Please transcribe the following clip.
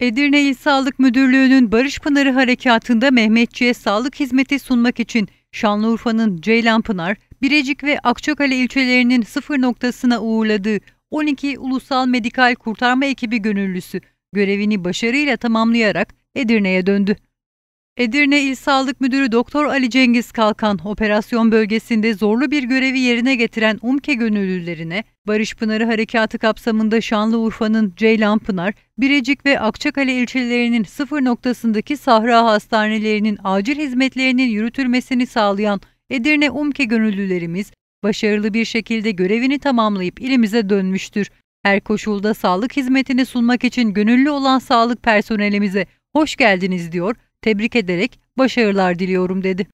Edirne İl Sağlık Müdürlüğü'nün Barış Pınarı Harekatı'nda Mehmetçi'ye sağlık hizmeti sunmak için Şanlıurfa'nın Ceylanpınar, Birecik ve Akçakale ilçelerinin sıfır noktasına uğurladığı 12 Ulusal Medikal Kurtarma Ekibi gönüllüsü görevini başarıyla tamamlayarak Edirne'ye döndü. Edirne İl Sağlık Müdürü Doktor Ali Cengiz Kalkan, operasyon bölgesinde zorlu bir görevi yerine getiren UMKE gönüllülerine Barış Pınarı Harekatı kapsamında Şanlıurfa'nın Ceylanpınar, Birecik ve Akçakale ilçelerinin sıfır noktasındaki sahra hastanelerinin acil hizmetlerinin yürütülmesini sağlayan Edirne UMKE gönüllülerimiz başarılı bir şekilde görevini tamamlayıp ilimize dönmüştür. Her koşulda sağlık hizmetini sunmak için gönüllü olan sağlık personelimize hoş geldiniz diyor tebrik ederek başarılar diliyorum dedi.